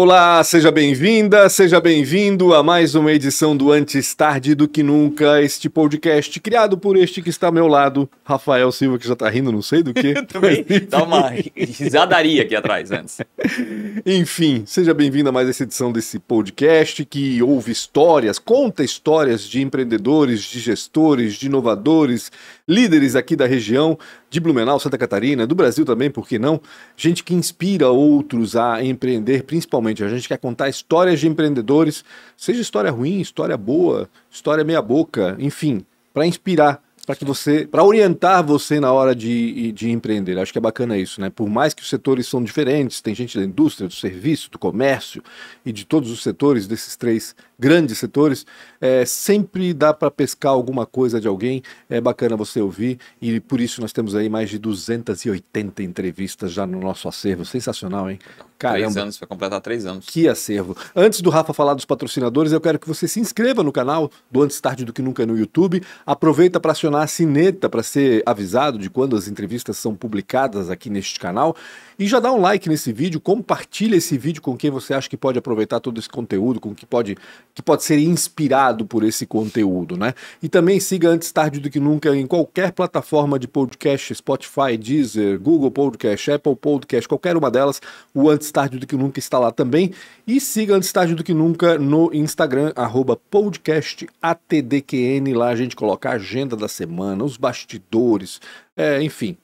Olá, seja bem-vinda, seja bem-vindo a mais uma edição do Antes Tarde do Que Nunca, este podcast criado por este que está ao meu lado, Rafael Silva, que já está rindo, não sei do que. Também dá uma risadaria aqui atrás antes. Enfim, seja bem-vindo a mais essa edição desse podcast que ouve histórias, conta histórias de empreendedores, de gestores, de inovadores, líderes aqui da região, de Blumenau, Santa Catarina, do Brasil também, por que não? Gente que inspira outros a empreender, principalmente. A gente quer contar histórias de empreendedores, seja história ruim, história boa, história meia-boca, enfim, para inspirar para que você, para orientar você na hora de, de empreender. Acho que é bacana isso, né? Por mais que os setores são diferentes, tem gente da indústria, do serviço, do comércio e de todos os setores, desses três grandes setores, é, sempre dá para pescar alguma coisa de alguém, é bacana você ouvir e por isso nós temos aí mais de 280 entrevistas já no nosso acervo, sensacional, hein? Caramba. Três anos, vai completar três anos. Que acervo. Antes do Rafa falar dos patrocinadores, eu quero que você se inscreva no canal do Antes Tarde do Que Nunca no YouTube, aproveita para acionar na assineta para ser avisado de quando as entrevistas são publicadas aqui neste canal. E já dá um like nesse vídeo, compartilha esse vídeo com quem você acha que pode aproveitar todo esse conteúdo, com que pode, que pode ser inspirado por esse conteúdo, né? E também siga antes tarde do que nunca em qualquer plataforma de podcast, Spotify, Deezer, Google Podcast, Apple Podcast, qualquer uma delas. O antes tarde do que nunca está lá também. E siga antes tarde do que nunca no Instagram, arroba podcastatdqn. Lá a gente coloca a agenda da semana semana, os bastidores, é, enfim,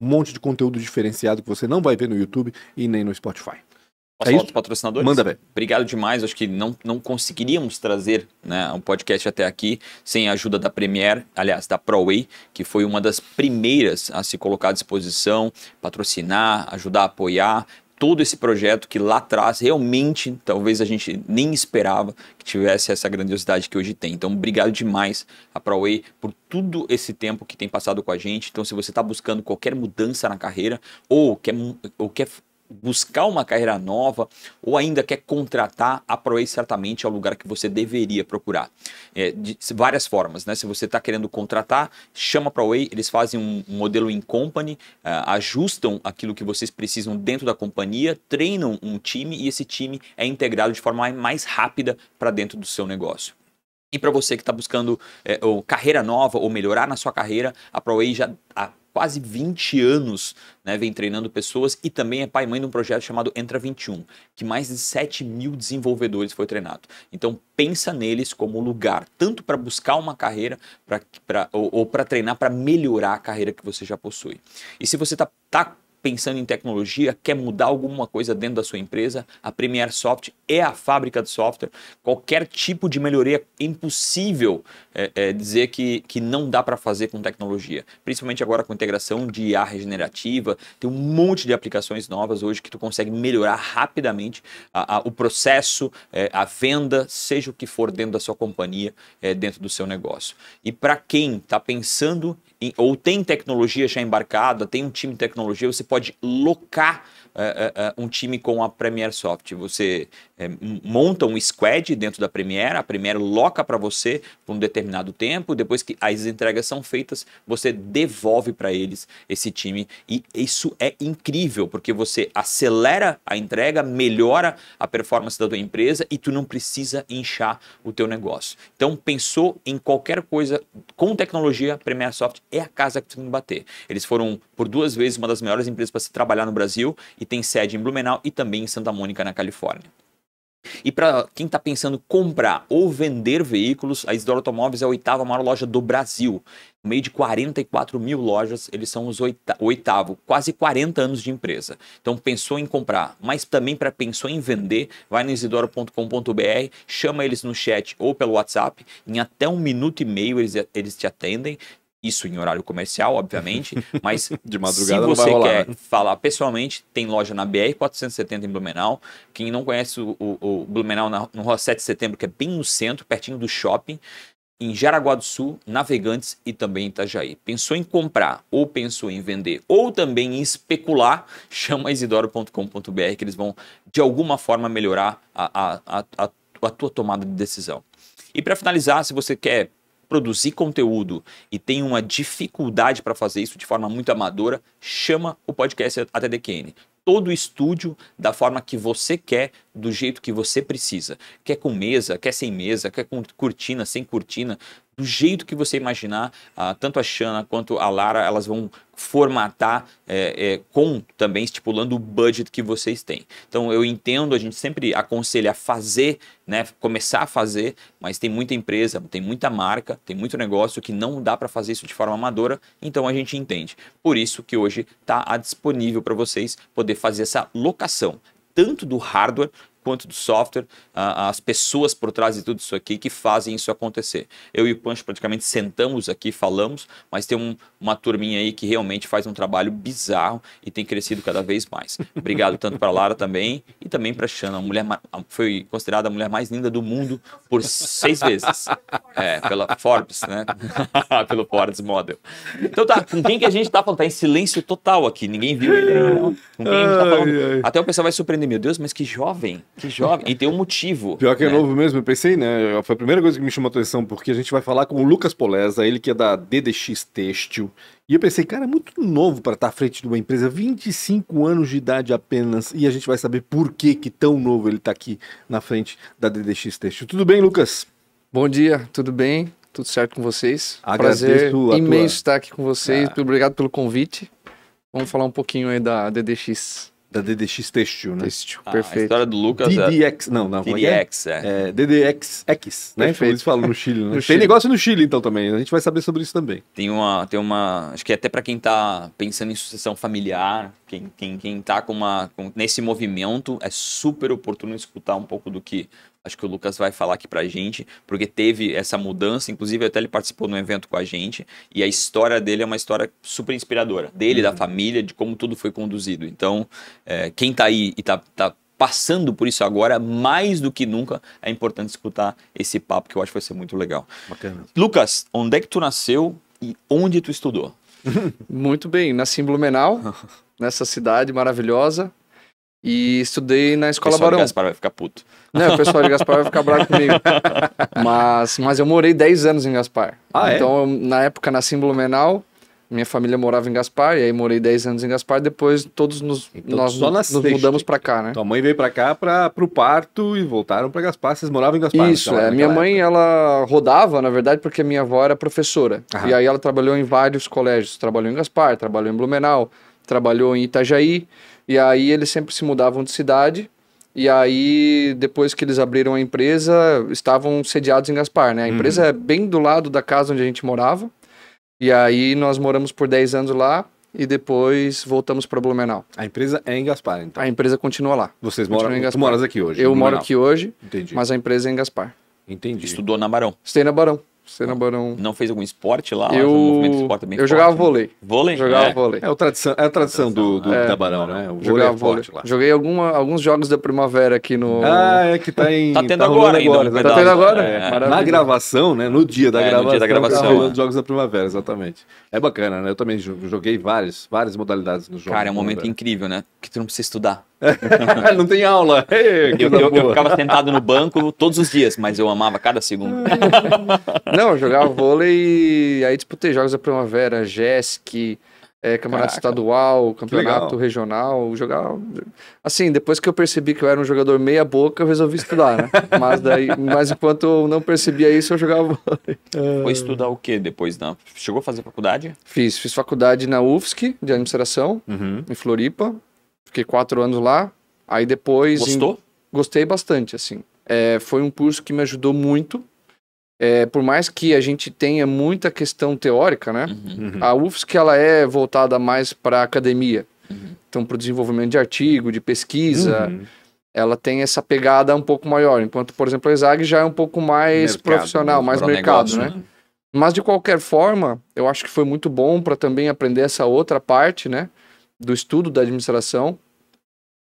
um monte de conteúdo diferenciado que você não vai ver no YouTube e nem no Spotify. Posso é falar dos patrocinadores? Manda bem. Obrigado demais. Acho que não, não conseguiríamos trazer né, um podcast até aqui sem a ajuda da Premier, aliás, da ProWay, que foi uma das primeiras a se colocar à disposição, patrocinar, ajudar a apoiar, todo esse projeto que lá atrás realmente talvez a gente nem esperava que tivesse essa grandiosidade que hoje tem. Então, obrigado demais a ProWay por tudo esse tempo que tem passado com a gente. Então, se você está buscando qualquer mudança na carreira ou quer, ou quer buscar uma carreira nova ou ainda quer contratar, a ProAce certamente é o lugar que você deveria procurar. É, de várias formas, né? Se você está querendo contratar, chama a ProAce, eles fazem um, modelo em company, uh, ajustam aquilo que vocês precisam dentro da companhia, treinam um time e esse time é integrado de forma mais rápida para dentro do seu negócio. E para você que está buscando é, ou carreira nova ou melhorar na sua carreira, a ProAce já quase 20 anos, né, vem treinando pessoas e também é pai e mãe de um projeto chamado Entra 21, que mais de 7 mil desenvolvedores foi treinado. Então pensa neles como lugar, tanto para buscar uma carreira pra, pra, ou, ou para treinar para melhorar a carreira que você já possui. E se você está tá, tá pensando em tecnologia, quer mudar alguma coisa dentro da sua empresa, a Premier Soft é a fábrica de software. Qualquer tipo de melhoria é impossível é, é, dizer que, que não dá para fazer com tecnologia. Principalmente agora com integração de IA regenerativa, tem um monte de aplicações novas hoje que tu consegue melhorar rapidamente a, a, o processo, é, a venda, seja o que for dentro da sua companhia, é, dentro do seu negócio. E para quem está pensando ou tem tecnologia já embarcada, tem um time de tecnologia, você pode locar uh, uh, um time com a Premiere Soft. Você é, monta um squad dentro da Premiere, a Premiere loca para você por um determinado tempo, depois que as entregas são feitas, você devolve para eles esse time e isso é incrível, porque você acelera a entrega, melhora a performance da tua empresa e tu não precisa inchar o teu negócio. Então, pensou em qualquer coisa com tecnologia, Premiere Soft é a casa que tu tem que bater. Eles foram por duas vezes uma das melhores empresas para se trabalhar no Brasil e tem sede em Blumenau e também em Santa Mônica, na Califórnia. E para quem está pensando comprar ou vender veículos, a Isidoro Automóveis é a oitava maior loja do Brasil. No meio de 44 mil lojas, eles são os oitavo, quase 40 anos de empresa. Então pensou em comprar, mas também para pensou em vender, vai no isidoro.com.br, chama eles no chat ou pelo WhatsApp, em até um minuto e meio eles, eles te atendem isso em horário comercial, obviamente, mas de madrugada se você quer né? falar pessoalmente, tem loja na BR 470 em Blumenau. Quem não conhece o, o, o Blumenau na, no Rua 7 de Setembro, que é bem no centro, pertinho do shopping, em Jaraguá do Sul, Navegantes e também Itajaí. Pensou em comprar ou pensou em vender ou também em especular, chama isidoro.com.br que eles vão de alguma forma melhorar a, a, a, a tua tomada de decisão. E para finalizar, se você quer produzir conteúdo e tem uma dificuldade para fazer isso de forma muito amadora, chama o podcast ATDQN todo estúdio da forma que você quer, do jeito que você precisa. Quer com mesa, quer sem mesa, quer com cortina, sem cortina do jeito que você imaginar. Ah, tanto a Shana quanto a Lara, elas vão formatar é, é, com também estipulando o budget que vocês têm. Então eu entendo, a gente sempre aconselha a fazer, né, começar a fazer, mas tem muita empresa, tem muita marca, tem muito negócio que não dá para fazer isso de forma amadora, então a gente entende. Por isso que hoje está disponível para vocês poder fazer essa locação tanto do hardware quanto do software, as pessoas por trás de tudo isso aqui que fazem isso acontecer. Eu e o Pancho praticamente sentamos aqui, falamos, mas tem um, uma turminha aí que realmente faz um trabalho bizarro e tem crescido cada vez mais. Obrigado tanto para Lara também e também para Xana, a mulher foi considerada a mulher mais linda do mundo por seis vezes. É, pela Forbes, né? Pelo Forbes Model. Então tá, com quem que a gente tá falando? Tá em silêncio total aqui, ninguém viu ele. Não. Né? Com quem a gente tá falando? Até o pessoal vai surpreender, meu Deus, mas que jovem. Que joga. E tem um motivo. Pior que é né? é novo mesmo, eu pensei, né? Foi a primeira coisa que me chamou a atenção, porque a gente vai falar com o Lucas Polesa, ele que é da DDX Têxtil. E eu pensei, cara, é muito novo para estar tá à frente de uma empresa, 25 anos de idade apenas, e a gente vai saber por que, que tão novo ele está aqui na frente da DDX Têxtil. Tudo bem, Lucas? Bom dia, tudo bem? Tudo certo com vocês? Agradeço Prazer imenso tua... estar aqui com vocês. Ah. Obrigado pelo convite. Vamos falar um pouquinho aí da DDX. Da DDX Textil, né? Textil, ah, perfeito. A história do Lucas. DDX, é... não, não. É é? DDX, é? é. DDXX, né? Perfeito. Eles falam no Chile, né? no tem negócio no Chile, então, também. A gente vai saber sobre isso também. Tem uma. Tem uma acho que é até para quem tá pensando em sucessão familiar, quem, quem, quem tá com uma, com, nesse movimento, é super oportuno escutar um pouco do que Acho que o Lucas vai falar aqui pra gente, porque teve essa mudança, inclusive até ele participou de um evento com a gente, e a história dele é uma história super inspiradora, dele, uhum. da família, de como tudo foi conduzido. Então, é, quem tá aí e tá, tá passando por isso agora, mais do que nunca, é importante escutar esse papo, que eu acho que vai ser muito legal. Bacana. Lucas, onde é que tu nasceu e onde tu estudou? muito bem, nasci em Blumenau, nessa cidade maravilhosa, e estudei na escola Barão. O pessoal Barão. de Gaspar vai ficar puto. Não, o pessoal de Gaspar vai ficar bravo comigo. Mas, mas eu morei 10 anos em Gaspar. Ah, é? então, é? eu, na época, nasci em Blumenau, minha família morava em Gaspar, e aí morei 10 anos em Gaspar, depois todos nos, então, nós nos mudamos para cá, né? Tua mãe veio para cá para o parto e voltaram para Gaspar, vocês moravam em Gaspar. Isso, é, minha mãe ela rodava, na verdade, porque minha avó era professora. Aham. E aí ela trabalhou em vários colégios, trabalhou em Gaspar, trabalhou em Blumenau, trabalhou em Itajaí, e aí eles sempre se mudavam de cidade. E aí, depois que eles abriram a empresa, estavam sediados em Gaspar, né? A empresa uhum. é bem do lado da casa onde a gente morava. E aí nós moramos por 10 anos lá e depois voltamos para Blumenau. A empresa é em Gaspar, então. A empresa continua lá. Vocês moram em Gaspar. Tu moras aqui hoje? Eu moro aqui hoje, Entendi. mas a empresa é em Gaspar. Entendi. Estudou na Barão. Estudei na Barão. Você não, barão. Não fez algum esporte lá? Eu, eu forte, jogava né? vôlei. Vôlei? Jogava é. vôlei. É, a tradição, é a tradição do, do né? é, da Barão, né? É jogava vôlei. Lá. Joguei alguma, alguns jogos da primavera aqui no. Ah, é que tá em. Tá tendo tá agora, agora. tá tendo agora? É, na gravação, né? No dia da gravação. É, no dia da gravação. Tá jogos da primavera, exatamente. É bacana, né? Eu também joguei várias, várias modalidades no jogo. Cara, é um momento incrível, né? Que tu não precisa estudar. não tem aula. Ei, eu, eu, eu, ficava sentado no banco todos os dias, mas eu amava cada segundo. não, eu jogava vôlei e aí disputei jogos da primavera, JESC, é, campeonato Caraca. estadual, campeonato regional, jogar Assim, depois que eu percebi que eu era um jogador meia boca, eu resolvi estudar, né? Mas daí, mas enquanto eu não percebia isso, eu jogava vôlei. Foi estudar o que depois Não Chegou a fazer faculdade? Fiz, fiz faculdade na UFSC de administração, uhum. em Floripa. Fiquei quatro anos lá. Aí depois. Gostou? Em... Gostei bastante, assim. É, foi um curso que me ajudou muito. É, por mais que a gente tenha muita questão teórica, né? Uhum. A UFSC ela é voltada mais para academia. Uhum. Então, para o desenvolvimento de artigo, de pesquisa, uhum. ela tem essa pegada um pouco maior. Enquanto, por exemplo, a ESAG já é um pouco mais mercado, né? profissional, mais mercado, negócio, né? né? Mas, de qualquer forma, eu acho que foi muito bom para também aprender essa outra parte, né? do estudo da administração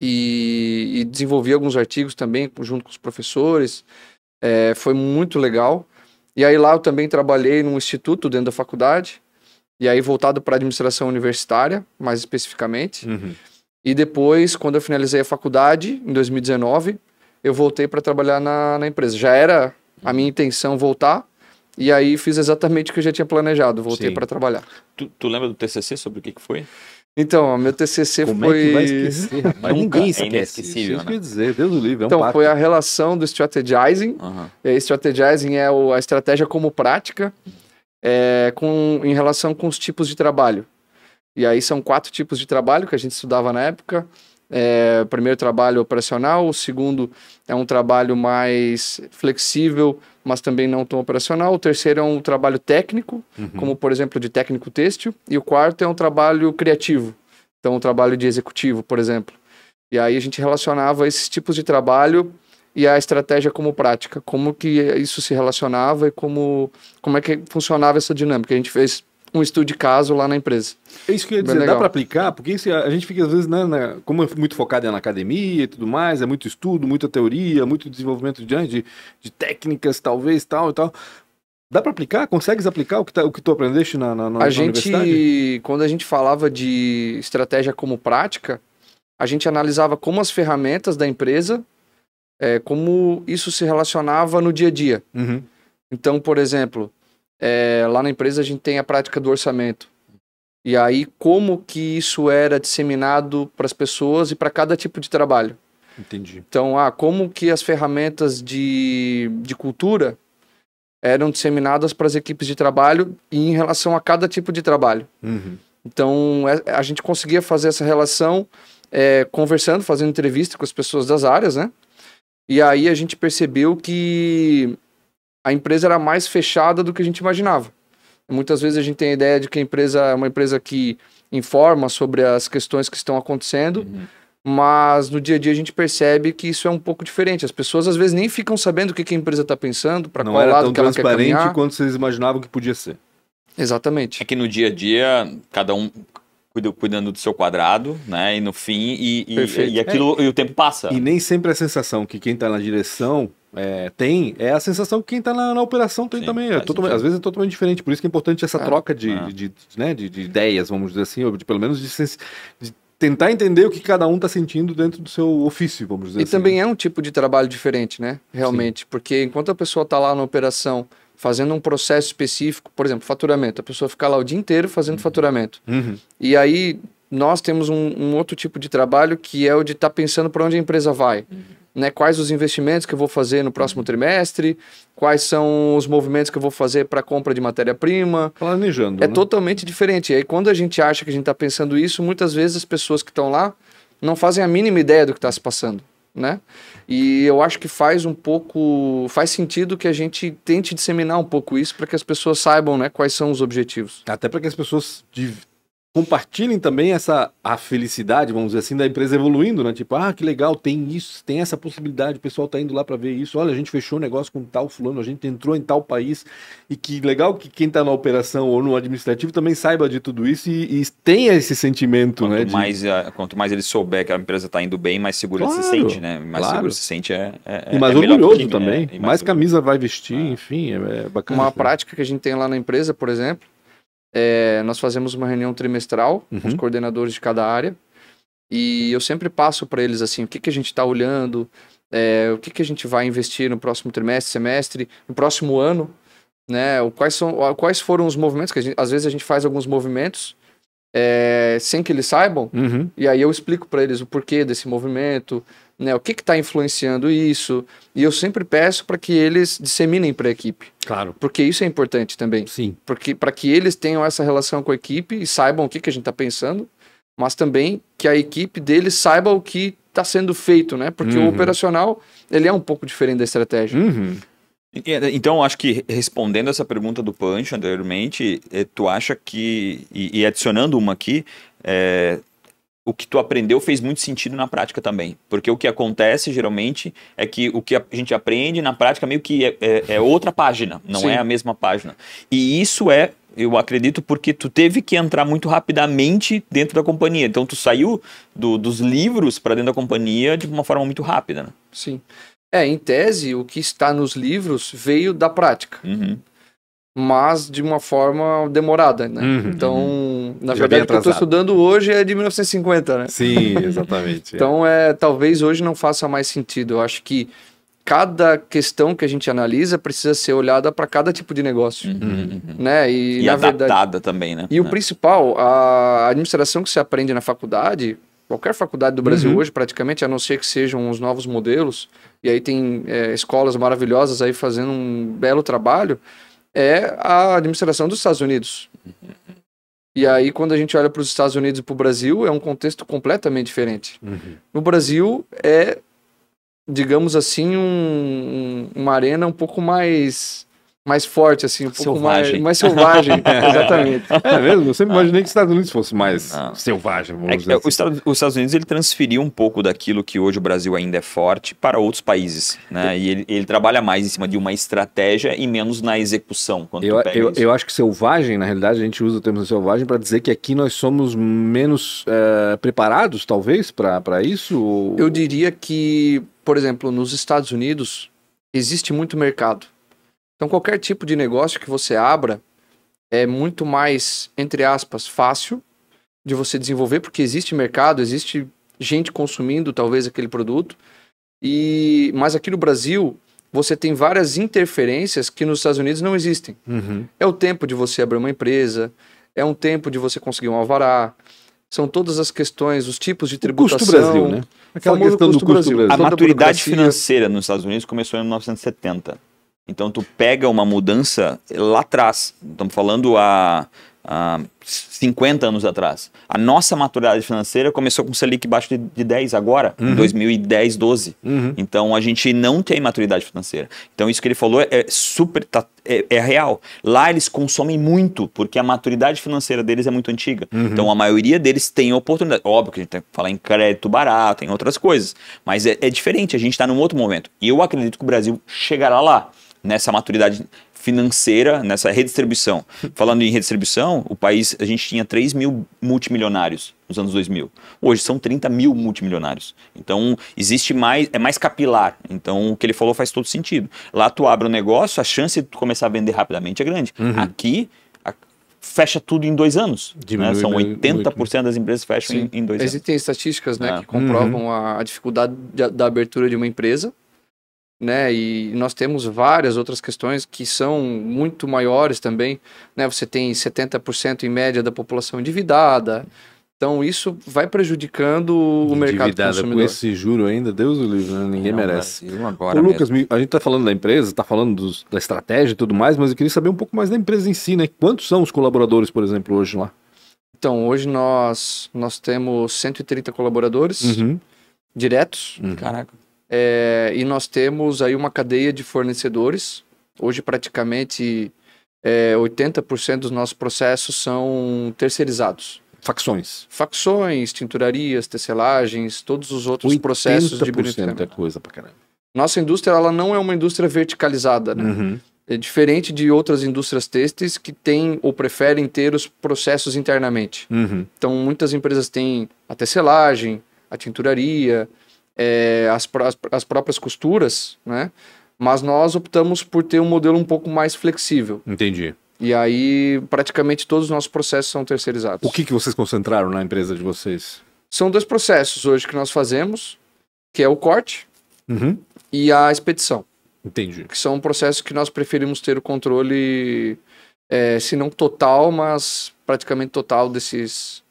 e, e desenvolvi alguns artigos também junto com os professores. É, foi muito legal. E aí lá eu também trabalhei num instituto dentro da faculdade, e aí voltado para administração universitária, mais especificamente. Uhum. E depois, quando eu finalizei a faculdade, em 2019, eu voltei para trabalhar na, na, empresa. Já era a minha intenção voltar, e aí fiz exatamente o que eu já tinha planejado, voltei para trabalhar. Tu, tu, lembra do TCC, sobre o que, que foi? Então, meu TCC Como foi. É que vai esquecer? Mas nunca ninguém é esquece. É Isso né? dizer, Deus do Livro. É um então, pacto. foi a relação do strategizing. Uhum. Strategizing é a estratégia como prática é, com, em relação com os tipos de trabalho. E aí são quatro tipos de trabalho que a gente estudava na época. É, primeiro trabalho operacional, o segundo é um trabalho mais flexível, mas também não tão operacional. O terceiro é um trabalho técnico, uhum. como por exemplo de técnico têxtil, e o quarto é um trabalho criativo, então um trabalho de executivo, por exemplo. E aí a gente relacionava esses tipos de trabalho e a estratégia como prática, como que isso se relacionava e como como é que funcionava essa dinâmica. A gente fez um estudo de caso lá na empresa. É isso que eu ia dizer, dá para aplicar? Porque isso, a gente fica às vezes, né, na, como é muito focado na academia e tudo mais, é muito estudo, muita teoria, muito desenvolvimento de, né, de, de técnicas, talvez, tal e tal. Dá para aplicar? Consegues aplicar o que, tá, o que tu aprendeste na, na, na, a na gente, Quando a gente falava de estratégia como prática, a gente analisava como as ferramentas da empresa, é, como isso se relacionava no dia a dia. Uhum. Então, por exemplo, é, lá na empresa a gente tem a prática do orçamento. E aí, como que isso era disseminado para as pessoas e para cada tipo de trabalho. Entendi. Então, ah, como que as ferramentas de, de cultura eram disseminadas para as equipes de trabalho e em relação a cada tipo de trabalho. Uhum. Então, é, a gente conseguia fazer essa relação é, conversando, fazendo entrevista com as pessoas das áreas, né? E aí a gente percebeu que a empresa era mais fechada do que a gente imaginava. Muitas vezes a gente tem a ideia de que a empresa é uma empresa que informa sobre as questões que estão acontecendo, uhum. mas no dia a dia a gente percebe que isso é um pouco diferente. As pessoas às vezes nem ficam sabendo o que, a empresa está pensando, para qual lado que ela quer caminhar. Não era tão transparente quanto vocês imaginavam que podia ser. Exatamente. É que no dia a dia, cada um cuidando do seu quadrado, né? E no fim, e, e, e aquilo, é, e o tempo passa. E nem sempre a sensação que quem está na direção é, tem, é a sensação que quem está na, na, operação tem Sim, também. É totalmente, às vezes é totalmente diferente. Por isso que é importante essa ah, troca de, ah. de, de, né, de, de, ideias, vamos dizer assim, ou de, pelo menos de, de tentar entender o que cada um está sentindo dentro do seu ofício, vamos dizer e assim. E também é um tipo de trabalho diferente, né? Realmente, Sim. porque enquanto a pessoa está lá na operação fazendo um processo específico, por exemplo, faturamento. A pessoa fica lá o dia inteiro fazendo uhum. faturamento. Uhum. E aí nós temos um, um, outro tipo de trabalho que é o de estar tá pensando para onde a empresa vai. Uhum. Né, quais os investimentos que eu vou fazer no próximo uhum. trimestre, quais são os movimentos que eu vou fazer para compra de matéria-prima. Planejando. É né? totalmente diferente. E aí, quando a gente acha que a gente está pensando isso, muitas vezes as pessoas que estão lá não fazem a mínima ideia do que está se passando né? E eu acho que faz um pouco, faz sentido que a gente tente disseminar um pouco isso para que as pessoas saibam, né, quais são os objetivos. Até para que as pessoas compartilhem também essa a felicidade, vamos dizer assim, da empresa evoluindo, né? Tipo, ah, que legal, tem isso, tem essa possibilidade, o pessoal tá indo lá para ver isso. Olha, a gente fechou o um negócio com tal fulano, a gente entrou em tal país e que legal que quem tá na operação ou no administrativo também saiba de tudo isso e, e tenha esse sentimento, quanto né? Mais, de... Ah, a, quanto mais ele souber que a empresa tá indo bem, mais seguro claro, ele se sente, né? Mais claro. seguro se sente é, é e mais é orgulhoso time, né? também. É, mais, mais camisa vai vestir, é. enfim, é, bacana. Uma né? prática que a gente tem lá na empresa, por exemplo, é, nós fazemos uma reunião trimestral uhum. com os uhum. coordenadores de cada área. E eu sempre passo para eles assim, o que, que a gente está olhando, é, o que, que a gente vai investir no próximo trimestre, semestre, no próximo ano, né? Quais, são, quais foram os movimentos, que gente, às vezes a gente faz alguns movimentos é, sem que eles saibam, uhum. e aí eu explico para eles o porquê desse movimento, né? O que está influenciando isso? E eu sempre peço para que eles disseminem para a equipe. Claro. Porque isso é importante também. Sim. Porque para que eles tenham essa relação com a equipe e saibam o que, que a gente está pensando, mas também que a equipe deles saiba o que está sendo feito, né? Porque uhum. o operacional ele é um pouco diferente da estratégia. Uhum. Então, acho que respondendo essa pergunta do Pancho anteriormente, eh, tu acha que, e, e adicionando uma aqui, é, o que tu aprendeu fez muito sentido na prática também. Porque o que acontece, geralmente, é que o que a gente aprende na prática meio que é, é, é outra página, não Sim. é a mesma página. E isso é, eu acredito, porque tu teve que entrar muito rapidamente dentro da companhia. Então, tu saiu do, dos livros para dentro da companhia de uma forma muito rápida. Né? Sim. É, em tese, o que está nos livros veio da prática. Uhum mas de uma forma demorada, né? Uhum, então, uhum. na Já verdade, o que eu estou estudando hoje é de 1950, né? Sim, exatamente. É. então, é, talvez hoje não faça mais sentido. Eu acho que cada questão que a gente analisa precisa ser olhada para cada tipo de negócio, uhum, uhum. né? E, e adaptada verdade... também, né? E o é. principal, a administração que se aprende na faculdade, qualquer faculdade do Brasil uhum. hoje, praticamente, a não ser que sejam os novos modelos, e aí tem é, escolas maravilhosas aí fazendo um belo trabalho, é a administração dos Estados Unidos. E aí, quando a gente olha para os Estados Unidos e para o Brasil, é um contexto completamente diferente. Uhum. No Brasil, é, digamos assim, um, uma arena um pouco mais mais forte, assim, um selvagem. pouco mais, mais selvagem. Exatamente. É mesmo? Eu sempre imaginei que os Estados Unidos fosse mais Não. selvagem, vamos é dizer. Assim. Estados, os Estados Unidos ele transferiu um pouco daquilo que hoje o Brasil ainda é forte para outros países. Né? E ele, ele trabalha mais em cima de uma estratégia e menos na execução. Quando eu, eu, eu, acho que selvagem, na realidade, a gente usa o termo selvagem para dizer que aqui nós somos menos é, preparados, talvez, para isso? Ou... Eu diria que, por exemplo, nos Estados Unidos existe muito mercado então, qualquer tipo de negócio que você abra é muito mais, entre aspas, fácil de você desenvolver, porque existe mercado, existe gente consumindo talvez aquele produto. E mas aqui no Brasil você tem várias interferências que nos Estados Unidos não existem. Uhum. É o tempo de você abrir uma empresa, é um tempo de você conseguir um alvará, são todas as questões, os tipos de tributação. O custo Brasil, né? Aquela questão do custo Brasil. Brasil. A maturidade financeira nos Estados Unidos começou em 1970. Então tu pega uma mudança lá atrás, estamos falando há, há 50 anos atrás. A nossa maturidade financeira começou com o Selic baixo de, de 10 agora, uhum. em 2010, 12. Uhum. Então a gente não tem maturidade financeira. Então isso que ele falou é super tá, é, é, real. Lá eles consomem muito, porque a maturidade financeira deles é muito antiga. Uhum. Então a maioria deles tem oportunidade. Óbvio que a gente tem que falar em crédito barato, em outras coisas. Mas é, é diferente, a gente está num outro momento. E eu acredito que o Brasil chegará lá nessa maturidade financeira, nessa redistribuição. Falando em redistribuição, o país, a gente tinha 3 mil multimilionários nos anos 2000. Hoje são 30 mil multimilionários. Então, existe mais, é mais capilar. Então, o que ele falou faz todo sentido. Lá tu abre um negócio, a chance de tu começar a vender rapidamente é grande. Uhum. Aqui, fecha tudo em dois anos. Né? Diminui, né? São 80% muito. das empresas fecham em, em, dois Existem anos. Existem estatísticas né, é. que comprovam uhum. a, dificuldade de, da abertura de uma empresa né? E nós temos várias outras questões que são muito maiores também, né? Você tem 70% em média da população endividada. Então isso vai prejudicando o mercado consumidor. com esse juro ainda, Deus o livre, né? ninguém Não, merece. Agora Lucas, mesmo. a gente está falando da empresa, está falando dos, da estratégia e tudo mais, mas eu queria saber um pouco mais da empresa em si, né? Quantos são os colaboradores, por exemplo, hoje lá? Então, hoje nós, nós temos 130 colaboradores uhum. diretos. Uhum. Caraca. É, e nós temos aí uma cadeia de fornecedores. Hoje, praticamente é, 80% dos nossos processos são terceirizados. Facções. Facções, tinturarias, tecelagens, todos os outros processos de brilhantamento. é coisa pra caramba. Nossa indústria ela não é uma indústria verticalizada, né? Uhum. É diferente de outras indústrias têxteis que têm ou preferem ter os processos internamente. Uhum. Então, muitas empresas têm a tecelagem, a tinturaria, é, as, as, as próprias costuras, né? Mas nós optamos por ter um modelo um pouco mais flexível. Entendi. E aí, praticamente todos os nossos processos são terceirizados. O que, que vocês concentraram na empresa de vocês? São dois processos hoje que nós fazemos, que é o corte uhum. e a expedição. Entendi. Que são processos que nós preferimos ter o controle, é, se não total, mas praticamente total desses,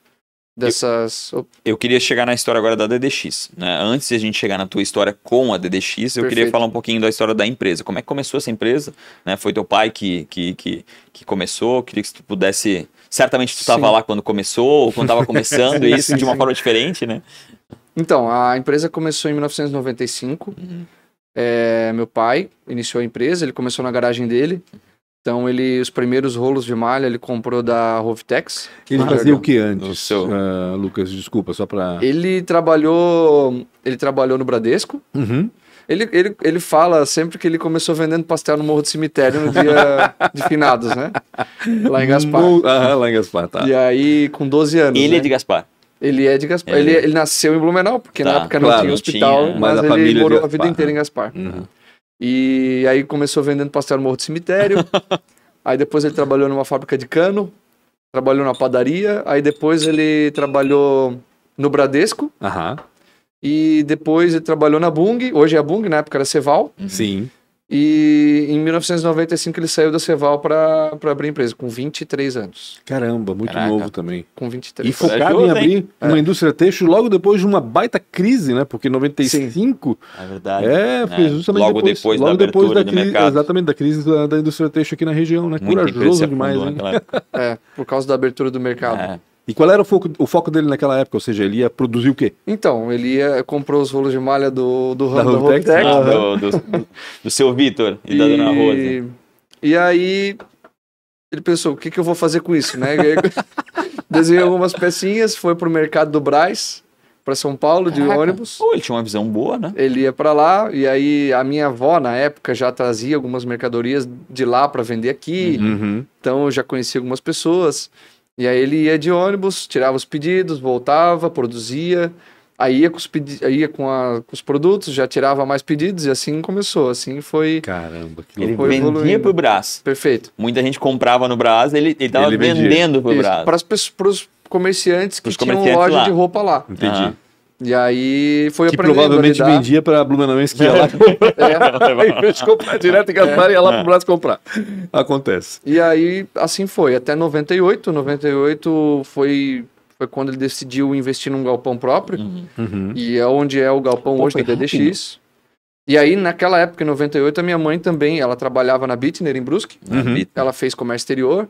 dessas. Eu, eu, queria chegar na história agora da DDX. Né? Antes de a gente chegar na tua história com a DDX, eu Perfeito. queria falar um pouquinho da história da empresa. Como é que começou essa empresa? Né? Foi teu pai que, que, que, que começou? Eu queria que tu pudesse. Certamente tu estava lá quando começou, ou quando estava começando isso, sim, de uma sim. forma diferente, né? Então, a empresa começou em 1995. Uhum. É, meu pai iniciou a empresa, ele começou na garagem dele. Então ele, os primeiros rolos de malha ele comprou da Rovtex. Ele ah, fazia o que antes, seu... uh, Lucas? Desculpa, só para. Ele trabalhou, ele trabalhou no Bradesco. Uhum. Ele, ele, ele fala sempre que ele começou vendendo pastel no Morro do Cemitério no dia de finados, né? Lá em Gaspar. No... Aham, lá em Gaspar, tá. E aí, com 12 anos. Ele é né? é de Gaspar. Ele é de Gaspar. Ele, ele é. nasceu em Blumenau, porque tá, na época não tinha hospital, tinha, mas, mas ele família morou a vida inteira em Gaspar. Uhum. E aí começou vendendo pastel no Morro do Cemitério. aí depois ele trabalhou numa fábrica de cano, trabalhou na padaria, aí depois ele trabalhou no Bradesco. Aham. E depois ele trabalhou na Bung, hoje é a Bung, na época era Ceval. Sim. E em 1995 ele saiu da Ceval para abrir empresa, com 23 anos. Caramba, muito Caraca. novo também. Com 23. E é focado em abrir é. uma indústria têxtil logo depois de uma baita crise, né? Porque 95... Sim. É verdade. É, né? foi justamente logo depois, depois logo da depois da crise, mercado. Exatamente, da crise da, da indústria têxtil aqui na região, né? Corajoso demais, né? É, por causa da abertura do mercado. É. E qual era o foco, o foco dele naquela época? Ou seja, ele ia produzir o quê? Então, ele ia, comprou os rolos de malha do, do da Ah, do, né? do, do, seu Vitor e, e, da Dona Rosa. E aí, ele pensou, o que, que eu vou fazer com isso, né? Desenhou algumas pecinhas, foi pro mercado do Braz, para São Paulo, de Caraca. ônibus. Pô, ele tinha uma visão boa, né? Ele ia para lá, e aí a minha avó, na época, já trazia algumas mercadorias de lá para vender aqui. Uhum. Então, eu já conhecia algumas pessoas... E aí ele ia de ônibus, tirava os pedidos, voltava, produzia, aí ia com os, ia com, a, com os produtos, já tirava mais pedidos e assim começou, assim foi... Caramba, que Ele foi vendia evoluindo. pro Brás. Perfeito. Muita gente comprava no Brás, ele, ele tava ele vendendo pro Brás. Para os comerciantes que tinham comerciantes loja lá. de roupa lá. Entendi. Ah. E aí foi que aprendendo provavelmente a vendia para Blumenauense que ia lá comprar. É. de comprar direto em Gaspar, é. ia lá para o é. Brasil comprar. Acontece. E aí, assim foi, até 98. 98 foi, foi quando ele decidiu investir num galpão próprio. Uhum. uhum. E é onde é o galpão Pô, hoje da DDX. Rápido. E aí, naquela época, em 98, a minha mãe também, ela trabalhava na Bitner, em Brusque. Uhum. Ela fez comércio exterior.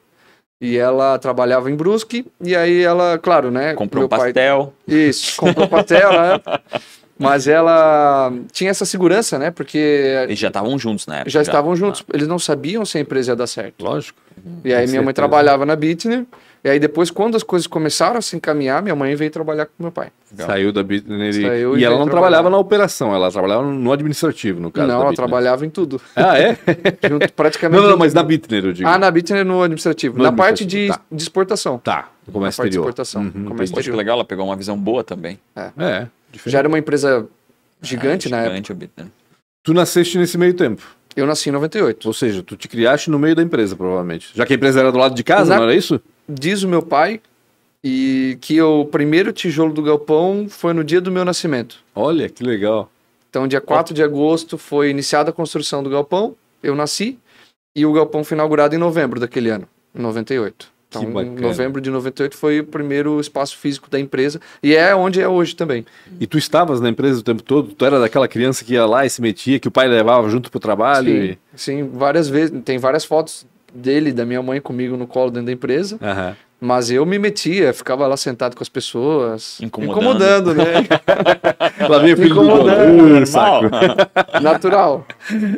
E ela trabalhava em Brusque, e aí ela, claro, né? Comprou pastel. Pai... Isso, comprou pastel, né? Mas ela tinha essa segurança, né? Porque. Eles já estavam juntos né? Já, já estavam juntos. Ah. Eles não sabiam se a empresa ia dar certo. Lógico. E aí minha certeza. mãe trabalhava na Bitner. E aí depois, quando as coisas começaram a se encaminhar, minha mãe veio trabalhar com meu pai. Legal. Saiu da Bitner e, e ela não trabalhar. trabalhava na operação, ela trabalhava no administrativo, no caso. Não, ela Bitner. trabalhava em tudo. Ah, é? Junto, praticamente. Não, não, mas na Bitner, eu digo. Ah, na Bitner no administrativo. No na administrativo, parte de, tá. de exportação. Tá, no comércio na exterior. Parte de exportação. Uhum, comércio exterior. legal, ela pegou uma visão boa também. É. é Já era uma empresa gigante, é gigante né? Gigante, a Bitner. Tu nasceste nesse meio tempo. Eu nasci em 98. Ou seja, tu te criaste no meio da empresa, provavelmente. Já que a empresa era do lado de casa, Na... não era isso? Diz o meu pai e que o primeiro tijolo do galpão foi no dia do meu nascimento. Olha, que legal. Então, dia 4 de agosto foi iniciada a construção do galpão, eu nasci, e o galpão foi inaugurado em novembro daquele ano, em 98. Então, novembro de 98 foi o primeiro espaço físico da empresa e é onde é hoje também. E tu estavas na empresa o tempo todo? Tu era daquela criança que ia lá e se metia, que o pai levava junto pro trabalho? Sim, e... sim várias vezes. Tem várias fotos dele, da minha mãe comigo no colo dentro da empresa. Uhum. Mas eu me metia, ficava lá sentado com as pessoas. Incomodando. incomodando né? lá filho incomodando. Do saco. Natural.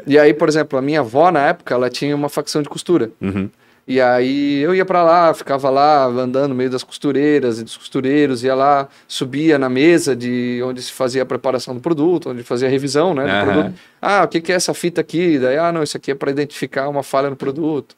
E aí, por exemplo, a minha avó, na época, ela tinha uma facção de costura. Uhum. E aí eu ia para lá, ficava lá andando no meio das costureiras e dos costureiros, ia lá, subia na mesa de onde se fazia a preparação do produto, onde fazia a revisão, né, do uhum. produto. Ah, o que, que é essa fita aqui? Daí, ah, não, isso aqui é para identificar uma falha no produto.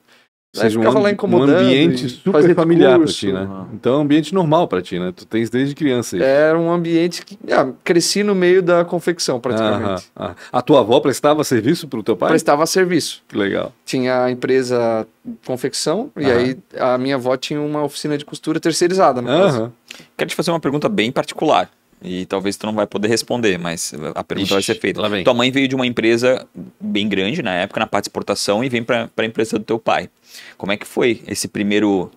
Ou né? seja, um, lá um ambiente super familiar para ti, né? né? Então é um ambiente normal para ti, né? Tu tens desde criança isso. Era um ambiente que ah, cresci no meio da confecção, praticamente. a tua avó prestava serviço para o teu pai? Prestava serviço. Que legal. Tinha a empresa confecção e aí a minha avó tinha uma oficina de costura terceirizada, no Quero te fazer uma pergunta bem particular. E talvez tu não vai poder responder, mas a pergunta Ixi, vai ser feita. Tua mãe veio de uma empresa bem grande na época, na parte de exportação, e vem para a empresa do teu pai. Como é que foi esse primeiro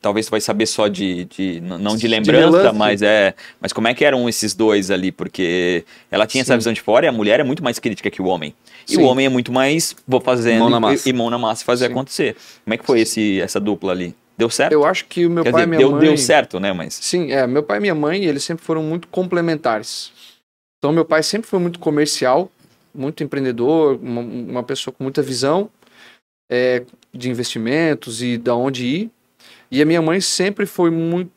talvez tu vai saber só de, de não de lembrança, de mas é, mas como é que eram esses dois ali, porque ela tinha Sim. essa visão de fora e a mulher é muito mais crítica que o homem. E Sim. o homem é muito mais vou fazendo mão e, e, mão na massa fazer Sim. acontecer. Como é que foi esse essa dupla ali? Deu certo? Eu acho que o meu Quer pai dizer, e minha deu, mãe. Deu certo, né? Mas. Sim, é. Meu pai e minha mãe, eles sempre foram muito complementares. Então, meu pai sempre foi muito comercial, muito empreendedor, uma, uma pessoa com muita visão é, de investimentos e da onde ir. E a minha mãe sempre foi muito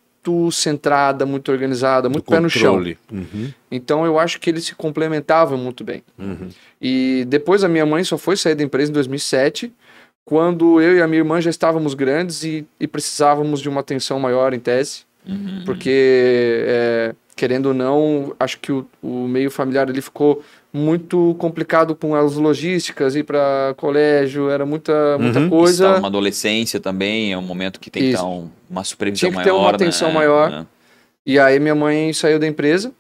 centrada, muito organizada, muito pé no chão. Uhum. Então, eu acho que eles se complementavam muito bem. Uhum. E depois a minha mãe só foi sair da empresa em 2007 quando eu e a minha irmã já estávamos grandes e, e precisávamos de uma atenção maior em tese, uhum. porque é, querendo ou não, acho que o, o meio familiar ele ficou muito complicado com as logísticas, ir para colégio, era muita, muita uhum. coisa. Está uma adolescência também, é um momento que tem que dar um, uma supervisão maior. Tinha que maior, ter uma atenção né? maior. É. E aí minha mãe saiu da empresa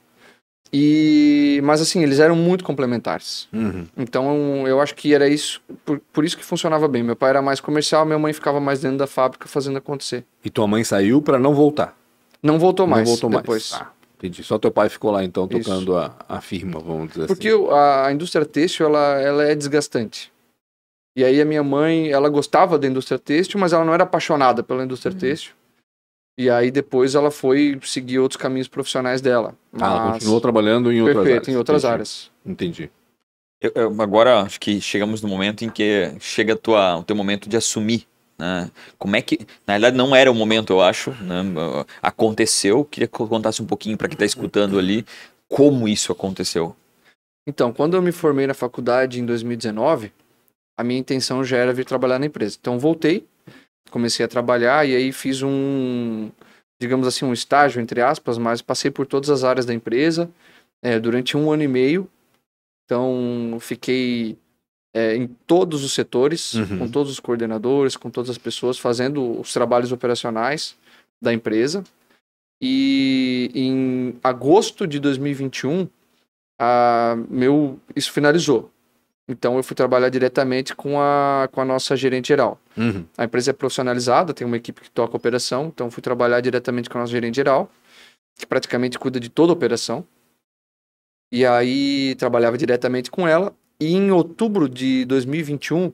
e, mas assim, eles eram muito complementares. Uhum. Então eu acho que era isso, por, por, isso que funcionava bem. Meu pai era mais comercial, minha mãe ficava mais dentro da fábrica fazendo acontecer. E tua mãe saiu para não voltar? Não voltou mais. Não voltou depois. mais. Ah, entendi. Só teu pai ficou lá então tocando a, a firma, vamos dizer Porque assim. Porque a, a indústria têxtil ela, ela é desgastante. E aí a minha mãe, ela gostava da indústria têxtil, mas ela não era apaixonada pela indústria uhum. têxtil. E aí depois ela foi seguir outros caminhos profissionais dela. Mas... Ah, ela continuou trabalhando em outras Perfeito, áreas. em outras Entendi. áreas. Entendi. Eu, eu, agora acho que chegamos no momento em que chega tua, o teu momento de assumir. Né? Como é que. Na verdade, não era o momento, eu acho. Né? Aconteceu. Queria que eu contasse um pouquinho para quem está escutando ali como isso aconteceu. Então, quando eu me formei na faculdade em 2019, a minha intenção já era vir trabalhar na empresa. Então, voltei comecei a trabalhar e aí fiz um, digamos assim, um estágio, entre aspas, mas passei por todas as áreas da empresa é, durante um ano e meio. Então, fiquei é, em todos os setores, uhum. com todos os coordenadores, com todas as pessoas, fazendo os trabalhos operacionais da empresa. E em agosto de 2021, a, meu, isso finalizou. Então eu fui trabalhar diretamente com a, com a nossa gerente geral. Uhum. A empresa é profissionalizada, tem uma equipe que toca a operação, então fui trabalhar diretamente com a nossa gerente geral, que praticamente cuida de toda a operação. E aí trabalhava diretamente com ela. E em outubro de 2021,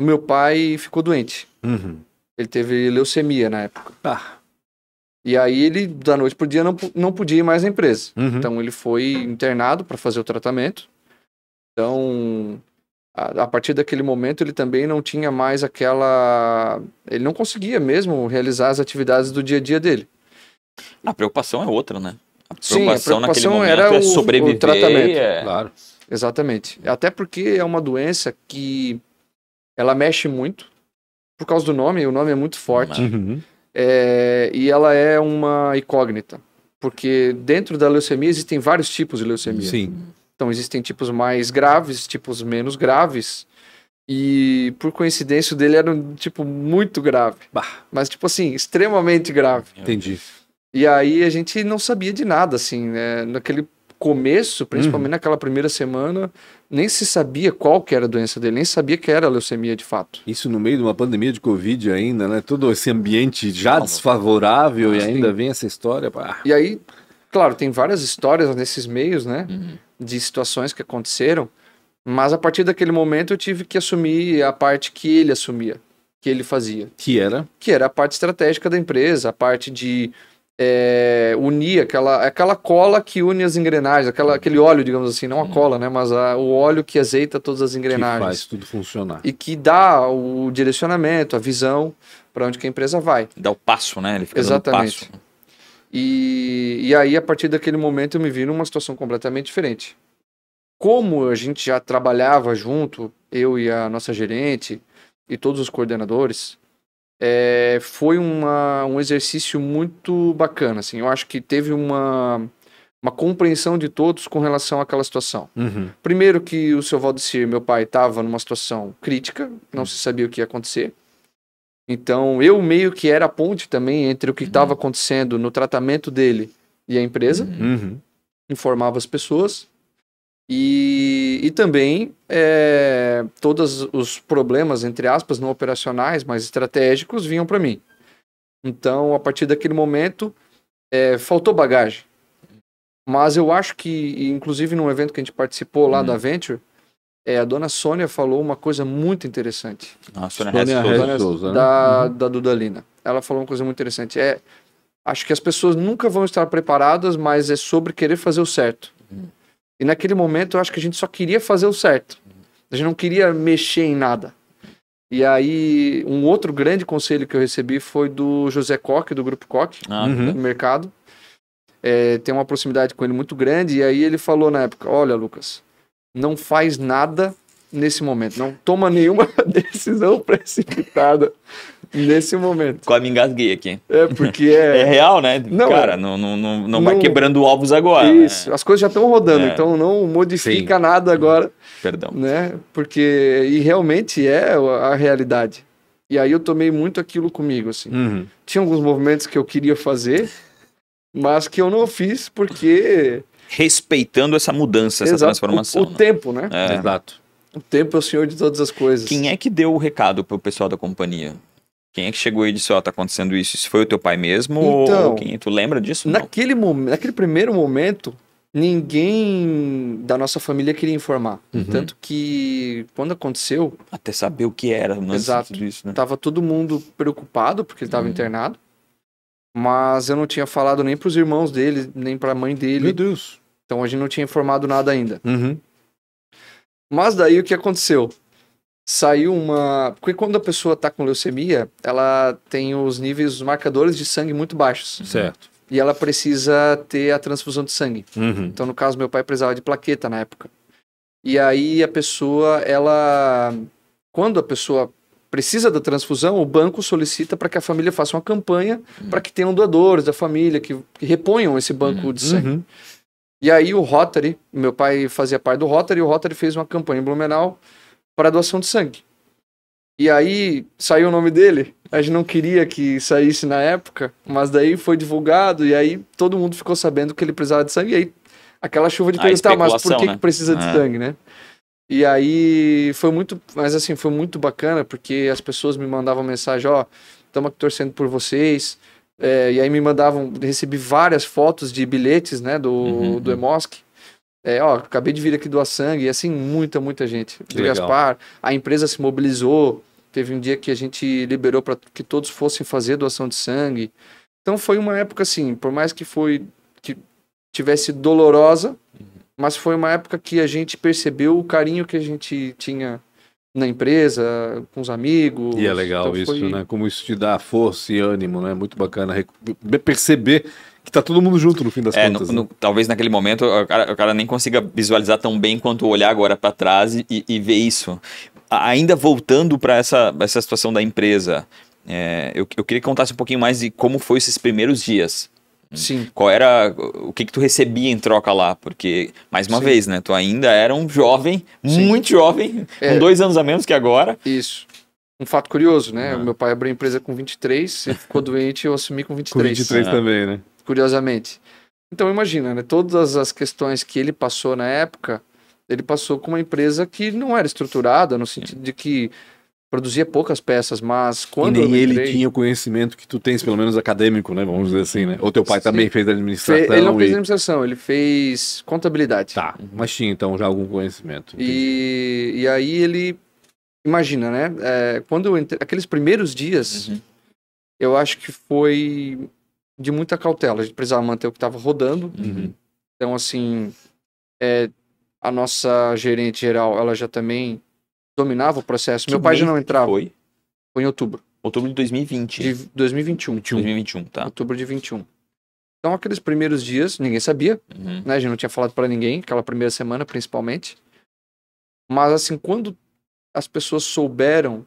o meu pai ficou doente. Uhum. Ele teve leucemia na época. Ah. E aí ele, da noite pro dia, não, não podia ir mais na empresa. Uhum. Então ele foi internado para fazer o tratamento. Então, a, partir daquele momento ele também não tinha mais aquela. Ele não conseguia mesmo realizar as atividades do dia a dia dele. A preocupação é outra, né? A preocupação, Sim, a preocupação naquele momento era é o, é sobreviver. O tratamento, é... claro. Exatamente. Até porque é uma doença que ela mexe muito, por causa do nome, o nome é muito forte. Uhum. É... e ela é uma incógnita. Porque dentro da leucemia existem vários tipos de leucemia. Sim. Então, existem tipos mais graves, tipos menos graves. E por coincidência, o dele era um tipo muito grave. Bah. Mas, tipo assim, extremamente grave. Entendi. E aí a gente não sabia de nada, assim, né? Naquele começo, principalmente uhum. naquela primeira semana, nem se sabia qual que era a doença dele, nem sabia que era a leucemia de fato. Isso no meio de uma pandemia de Covid ainda, né? Todo esse ambiente já desfavorável e ainda tem... vem essa história. Pá. E aí Claro, tem várias histórias nesses meios, né? Uhum. De situações que aconteceram. Mas a partir daquele momento eu tive que assumir a parte que ele assumia, que ele fazia. Que era? Que era a parte estratégica da empresa, a parte de é, unir aquela, aquela cola que une as engrenagens, aquela, aquele óleo, digamos assim, não a uhum. cola, né? Mas a, o óleo que azeita todas as engrenagens. Que faz tudo funcionar. E que dá o direcionamento, a visão para onde que a empresa vai. Dá o passo, né? Ele fica Exatamente. Dando passo. E, e aí, a partir daquele momento, eu me vi numa situação completamente diferente. Como a gente já trabalhava junto, eu e a nossa gerente e todos os coordenadores, é, foi uma, um exercício muito bacana. Assim. Eu acho que teve uma, uma compreensão de todos com relação àquela situação. Uhum. Primeiro que o seu Valdecir, meu pai, estava numa situação crítica, não uhum. se sabia o que ia acontecer. Então, eu meio que era a ponte também entre o que estava uhum. acontecendo no tratamento dele e a empresa. Uhum. uhum. Informava as pessoas. E, e também é, todos os problemas, entre aspas, não operacionais, mas estratégicos, vinham para mim. Então, a partir daquele momento, é, faltou bagagem. Mas eu acho que, inclusive num evento que a gente participou lá uhum. da Venture, é, a dona Sônia falou uma coisa muito interessante. Ah, a Sônia, Sônia Rez Souza. Né? Da, né? da Dudalina. Ela falou uma coisa muito interessante. É, acho que as pessoas nunca vão estar preparadas, mas é sobre querer fazer o certo. Uhum. E naquele momento eu acho que a gente só queria fazer o certo. Uhum. A gente não queria mexer em nada. E aí, um outro grande conselho que eu recebi foi do José Coque, do Grupo Coque, ah, uhum. do mercado. É, tem uma proximidade com ele muito grande. E aí ele falou na época: Olha, Lucas, não faz nada nesse momento, não toma nenhuma decisão precipitada nesse momento. Quase me engasguei aqui. É, porque é... é real, né? Não, Cara, é não, não, não, não, vai quebrando ovos agora. Né? Isso, né? as coisas já estão rodando, é. então não modifica Sim. nada agora. Hum, perdão. Né? Porque, e realmente é a realidade. E aí eu tomei muito aquilo comigo, assim. Uhum. Tinha alguns movimentos que eu queria fazer, mas que eu não fiz porque respeitando essa mudança, Exato. essa transformação. O, o né? tempo, né? É. Exato. O tempo é o senhor de todas as coisas. Quem é que deu o recado pro pessoal da companhia? Quem é que chegou e disse, ó, oh, tá acontecendo isso? Isso foi o teu pai mesmo? Então, ou quem, é? tu lembra disso? Naquele, momento, naquele primeiro momento, ninguém da nossa família queria informar. Uhum. Tanto que, quando aconteceu... Até saber o que era. Né, Exato. Disso, né? Tava todo mundo preocupado, porque ele tava uhum. internado. Mas eu não tinha falado nem para os irmãos dele, nem para a mãe dele. Meu Deus. Então a gente não tinha informado nada ainda. Uhum. Mas daí o que aconteceu? Saiu uma. Porque quando a pessoa tá com leucemia, ela tem os níveis, os marcadores de sangue muito baixos. Certo. E ela precisa ter a transfusão de sangue. Uhum. Então, no caso, meu pai precisava de plaqueta na época. E aí a pessoa, ela. Quando a pessoa precisa da transfusão, o banco solicita para que a família faça uma campanha uhum. para que tenham doadores da família, que, que reponham esse banco uhum. de sangue. Uhum. E aí o Rotary, meu pai fazia parte do Rotary, o Rotary fez uma campanha em Blumenau para doação de sangue. E aí saiu o nome dele. A gente não queria que saísse na época, mas daí foi divulgado e aí todo mundo ficou sabendo que ele precisava de sangue. E aí aquela chuva de perguntar, mas por que, né? que precisa de é. sangue, né? E aí foi muito, mas assim, foi muito bacana, porque as pessoas me mandavam mensagem, ó, oh, estamos aqui torcendo por vocês. É, e aí me mandavam, recebi várias fotos de bilhetes, né, do, uhum. uhum. do Emosc. É, ó, acabei de vir aqui doar sangue, e assim, muita, muita gente. Que Gaspar, a empresa se mobilizou. Teve um dia que a gente liberou para que todos fossem fazer doação de sangue. Então foi uma época assim, por mais que foi que tivesse dolorosa, mas foi uma época que a gente percebeu o carinho que a gente tinha na empresa, com os amigos. E é legal então isso, foi... né? Como isso te dá força e ânimo, né? Muito bacana perceber que tá todo mundo junto no fim das é, contas. No, né? talvez naquele momento o cara, o cara, nem consiga visualizar tão bem quanto olhar agora para trás e, e, ver isso. Ainda voltando para essa, essa situação da empresa, é, eu, eu queria que contasse um pouquinho mais de como foi esses primeiros dias Sim. Qual era o que que tu recebia em troca lá? Porque mais uma Sim. vez, né? Tu ainda era um jovem, Sim. muito jovem, é. com dois anos a menos que agora. Isso. Um fato curioso, né? Uhum. Meu pai abriu a empresa com 23, e ficou doente e eu assumi com 23. Com 23 também, né? Curiosamente. Então imagina, né? Todas as questões que ele passou na época, ele passou com uma empresa que não era estruturada, no sentido de que produzia poucas peças, mas quando. E nem entrei... ele tinha o conhecimento que tu tens, pelo menos acadêmico, né? Vamos dizer assim, né? Ou teu pai Sim. também fez administração. Fe... Ele não e... fez administração, ele fez contabilidade. Tá, mas tinha então já algum conhecimento. E... e, aí ele. Imagina, né? É, quando eu entre... Aqueles primeiros dias, uhum. eu acho que foi de muita cautela. A gente precisava manter o que estava rodando. Uhum. Então, assim. É... a nossa gerente geral, ela já também dominava o processo. Que Meu pai já não entrava. Foi? Foi em outubro. Outubro de 2020. De 2021. 2021, tá. Outubro de 21. Então, aqueles primeiros dias, ninguém sabia, uhum. né? A gente não tinha falado para ninguém, aquela primeira semana, principalmente. Mas, assim, quando as pessoas souberam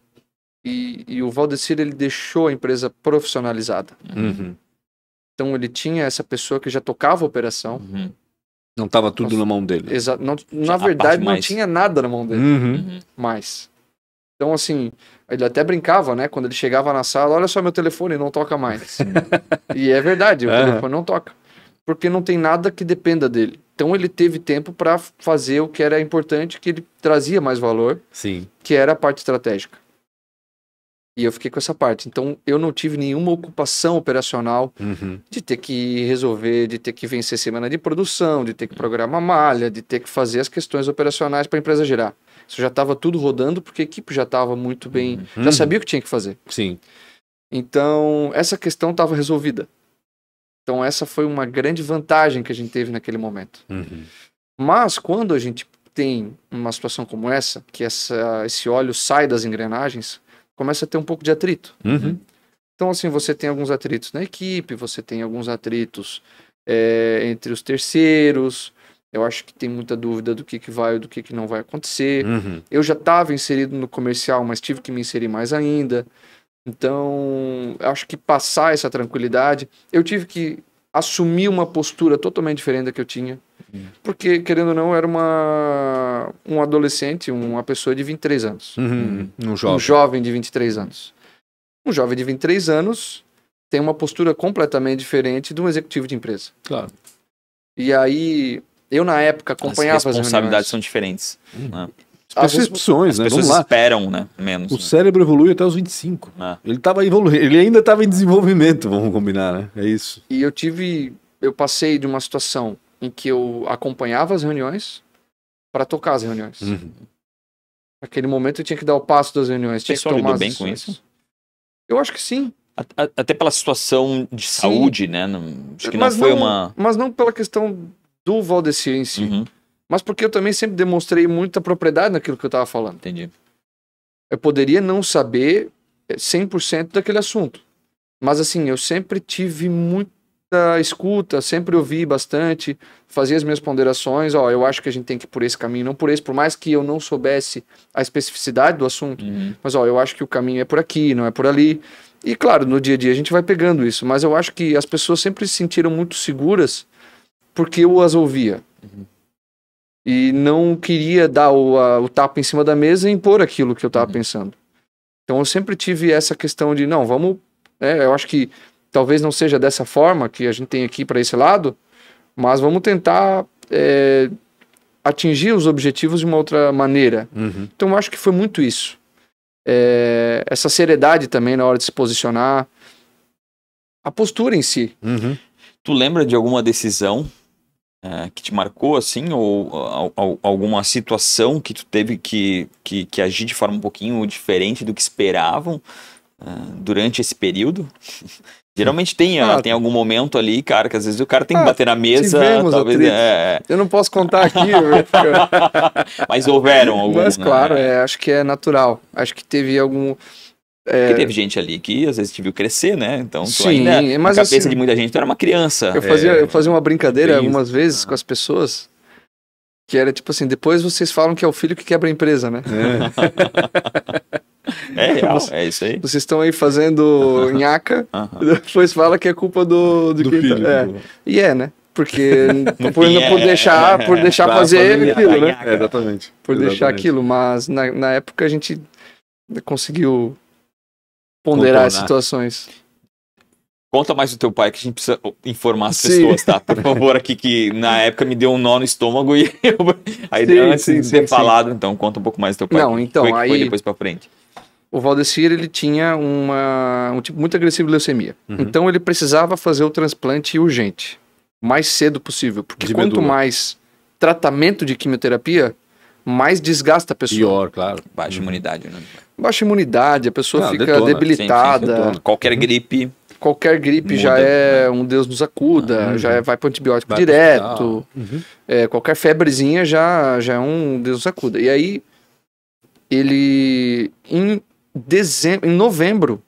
e, e o Valdecir, ele deixou a empresa profissionalizada. Uhum. Então, ele tinha essa pessoa que já tocava a operação. Uhum não estava tudo Nossa. na mão dele. Exato. na verdade, não mais... tinha nada na mão dele. Uhum. Uhum. Mais. Então, assim, ele até brincava, né? Quando ele chegava na sala, olha só meu telefone, não toca mais. e é verdade, o uhum. telefone não toca. Porque não tem nada que dependa dele. Então ele teve tempo para fazer o que era importante, que ele trazia mais valor, Sim. que era a parte estratégica. E eu fiquei com essa parte. Então, eu não tive nenhuma ocupação operacional uhum. de ter que resolver, de ter que vencer semana de produção, de ter que programar malha, de ter que fazer as questões operacionais para a empresa girar. Isso já estava tudo rodando porque a equipe já estava muito bem. Uhum. Já sabia o que tinha que fazer. Sim. Então, essa questão estava resolvida. Então, essa foi uma grande vantagem que a gente teve naquele momento. Uhum. Mas, quando a gente tem uma situação como essa, que essa, esse óleo sai das engrenagens começa a ter um pouco de atrito. Né? Uhum. Então, assim, você tem alguns atritos na equipe, você tem alguns atritos é, entre os terceiros. Eu acho que tem muita dúvida do que, que vai ou do que, que não vai acontecer. Uhum. Eu já estava inserido no comercial, mas tive que me inserir mais ainda. Então, acho que passar essa tranquilidade. Eu tive que assumi uma postura totalmente diferente da que eu tinha. Porque, querendo ou não, era uma, um adolescente, uma pessoa de 23 anos. Uhum, um, jovem. um jovem de 23 anos. Um jovem de 23 anos tem uma postura completamente diferente de um executivo de empresa. Claro. E aí, eu na época acompanhava as responsabilidades as são diferentes. Uhum. Né? Pessoas as né? As pessoas esperam, né? Menos. O né? cérebro evolui até os 25. Ah. Ele tava evoluindo, ele ainda estava em desenvolvimento, vamos combinar, né? É isso. E eu tive, eu passei de uma situação em que eu acompanhava as reuniões para tocar as reuniões. Uhum. Naquele momento eu tinha que dar o passo das reuniões, tinha Pessoal que tomar bem com isso. Eu acho que sim. Até pela situação de saúde, né? Acho que mas não foi uma. Mas não pela questão do Valdecir em si. Uhum. Mas porque eu também sempre demonstrei muita propriedade naquilo que eu estava falando. Entendi. Eu poderia não saber 100% eh, daquele assunto. Mas assim, eu sempre tive muita escuta, sempre ouvi bastante, fazia as minhas ponderações, ó, eu acho que a gente tem que ir por esse caminho, não por esse, por mais que eu não soubesse a especificidade do assunto, uhum. mas ó, eu acho que o caminho é por aqui, não é por ali. E claro, no dia a dia a gente vai pegando isso, mas eu acho que as pessoas sempre se sentiram muito seguras porque eu as ouvia. Uhum. E não queria dar o, a, o tapa em cima da mesa e impor aquilo que eu estava uhum. pensando. Então eu sempre tive essa questão de, não, vamos. É, eu acho que talvez não seja dessa forma que a gente tem aqui para esse lado, mas vamos tentar é, atingir os objetivos de uma outra maneira. Uhum. Então eu acho que foi muito isso. É, essa seriedade também na hora de se posicionar, a postura em si. Uhum. Tu lembra de alguma decisão é, que te marcou, assim, ou, alguma situação que tu teve que, que, que, agir de forma um pouquinho diferente do que esperavam uh, durante esse período? Geralmente tem, ah, tem algum momento ali, cara, que às vezes o cara tem que ah, bater na mesa. Talvez, é, é... Eu não posso contar aqui. mas houveram alguns. Mas né? claro, né? é, acho que é natural. Acho que teve algum. É... Porque teve gente ali que às vezes te viu crescer, né? Então, tu Sim, ainda, é mas na cabeça assim, de muita gente, tu era uma criança. Eu fazia, é... eu fazia uma brincadeira Bem... algumas vezes ah. com as pessoas, que era tipo assim, depois vocês falam que é o filho que quebra a empresa, né? É, é real, é isso aí. Vocês estão aí fazendo nhaca, depois fala que é culpa do, do, tá- filho. Tá... É. E é, né? Porque por, é, né? por deixar, né? é, por deixar fazer aquilo, né? exatamente. Por exatamente. deixar aquilo, mas na, na época a gente conseguiu ponderar as situações. Conta mais do teu pai que a gente precisa informar as sim. pessoas, tá? Por favor, aqui que na época me deu um nó no estômago e eu... a sim, antes sim, de ter falado, então conta um pouco mais do teu pai. Não, então foi, aí foi depois para frente. O Valdecir ele tinha uma um tipo muito agressivo de leucemia. Uhum. Então ele precisava fazer o transplante urgente, mais cedo possível, porque de quanto medula. mais tratamento de quimioterapia, mais desgasta a pessoa. Pior, claro. Baixa imunidade, né? Baixa imunidade, a pessoa fica detona, debilitada. Sim, sim, Qualquer uhum. gripe. Qualquer gripe muda, já é né? um Deus nos acuda, ah, já uhum. é, vai para antibiótico vai direto. Uhum. uhum. É, qualquer febrezinha já, já é um Deus nos acuda. E aí, ele. Em, dezembro, em novembro,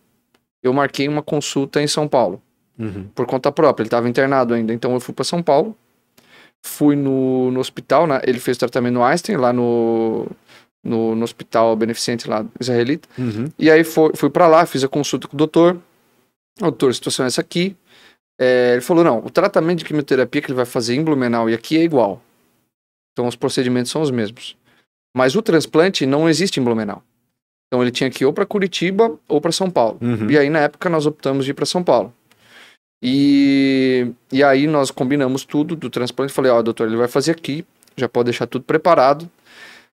eu marquei uma consulta em São Paulo, uhum. por conta própria. Ele estava internado ainda, então eu fui para São Paulo Fui no, no hospital, né? ele fez tratamento no Einstein, lá no, no, no hospital beneficente lá israelita. Uhum. E aí foi, fui para lá, fiz a consulta com o doutor. O doutor, a situação é essa aqui. É, ele falou: não, o tratamento de quimioterapia que ele vai fazer em Blumenau e aqui é igual. Então os procedimentos são os mesmos. Mas o transplante não existe em Blumenau. Então ele tinha que ir ou para Curitiba ou para São Paulo. Uhum. E aí na época nós optamos de ir para São Paulo. E, e aí nós combinamos tudo do transplante. Falei, ó, oh, doutor, ele vai fazer aqui, já pode deixar tudo preparado.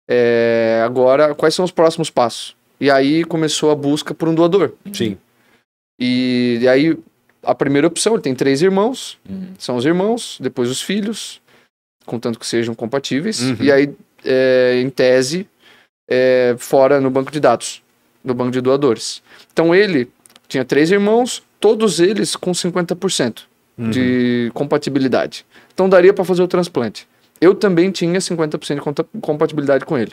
É, agora, quais são os próximos passos? E aí começou a busca por um doador. Sim. E, e aí, a primeira opção, ele tem três irmãos, uhum. são os irmãos, depois os filhos, contanto que sejam compatíveis. Uhum. E aí, é, em tese, é, fora no banco de dados, no banco de doadores. Então ele tinha três irmãos, todos eles com 50% uhum. de compatibilidade. Então daria para fazer o transplante. Eu também tinha 50% de compatibilidade com ele.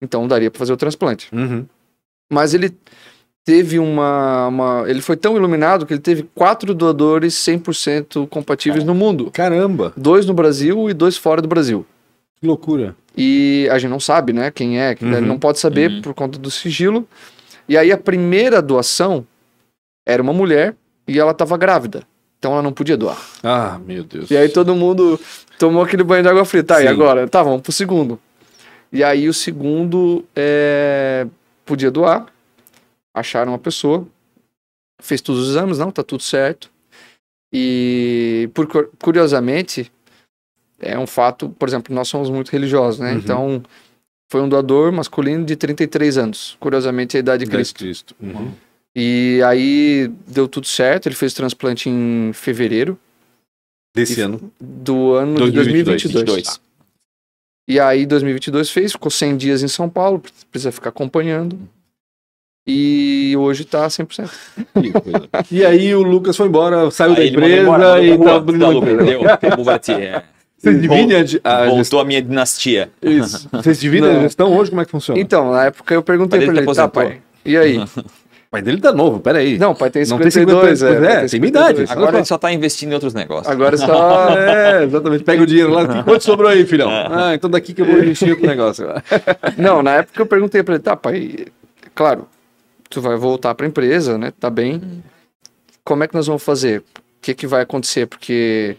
Então daria para fazer o transplante. Uhum. Mas ele teve uma, uma, Ele foi tão iluminado que ele teve quatro doadores 100% compatíveis Caramba. no mundo. Caramba! Dois no Brasil e dois fora do Brasil. Que loucura! E a gente não sabe, né? Quem é, quem é, uhum. não pode saber uhum. por conta do sigilo. E aí a primeira doação era uma mulher e ela estava grávida. Então ela não podia doar. Ah, meu Deus. E aí todo mundo tomou aquele banho de água fria. Tá, Sim. e agora? Tá, vamos pro segundo. E aí o segundo é, podia doar. Acharam uma pessoa. Fez todos os exames, não, tá tudo certo. E por, curiosamente, é um fato, por exemplo, nós somos muito religiosos, né? Uhum. Então, foi um doador masculino de 33 anos. Curiosamente, a idade de Cristo. Cristo. Uhum. E aí deu tudo certo, ele fez o transplante em fevereiro. Desse ano? Do ano 2022. de 2022. E aí 2022 fez, ficou 100 dias em São Paulo, precisa ficar acompanhando. E hoje tá 100%. e aí o Lucas foi embora, saiu aí da empresa e tá abrindo Vocês dividem a, a Voltou a minha dinastia. Isso. Vocês dividem a gestão hoje? Como é que funciona? Então, na época eu perguntei para ele, tá, pai, e aí? pai dele tá novo, peraí. Não, o pai tem 52, não tem 52 é. é tem minha idade. Agora, ele só tá investindo em outros negócios. Agora só, é, exatamente. Pega o dinheiro lá, é. quanto sobrou aí, filhão? É. Ah, então daqui que eu vou investir outro negócio. não, na época eu perguntei pra ele, tá, pai, claro, tu vai voltar pra empresa, né, tá bem. Como é que nós vamos fazer? O que que vai acontecer? Porque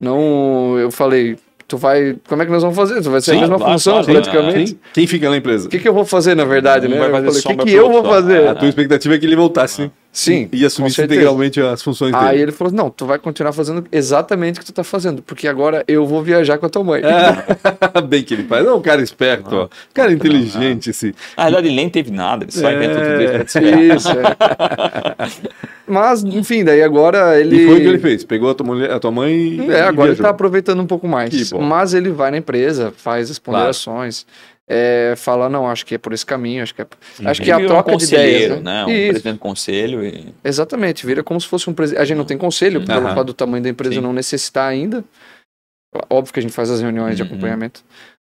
não, eu falei, tu vai. Como é que nós vamos fazer? Tu vai ser sim, a mesma lá, função, claro, praticamente. Sim. Quem fica na empresa? O que, que eu vou fazer, na verdade, não né? o que, que eu vou fazer? A tua expectativa é que ele voltasse, Sim. Sim. E, e assumir integralmente as funções dele. Aí ele falou: não, tu vai continuar fazendo exatamente o que tu tá fazendo, porque agora eu vou viajar com a tua mãe. É. Bem que ele faz. Não, um cara esperto, ah, não, ó. Cara inteligente, assim. esse. Na verdade, ele nem teve nada, ele só é... inventou tudo isso. Isso, é. Mas, enfim, daí agora ele. E foi o que ele fez? Pegou a tua, mulher, a tua mãe e. É, agora viajou. ele tá aproveitando um pouco mais. Mas ele vai na empresa, faz as ponderações. Claro é, fala, não, acho que é por esse caminho, acho que é, Sim, acho que é a troca um de ideias. Né? né? Um presidente do conselho. E... Exatamente, vira como se fosse um presidente. A gente não tem conselho, pelo fato do tamanho da empresa Sim. não necessitar ainda. Óbvio que a gente faz as reuniões uhum. de acompanhamento.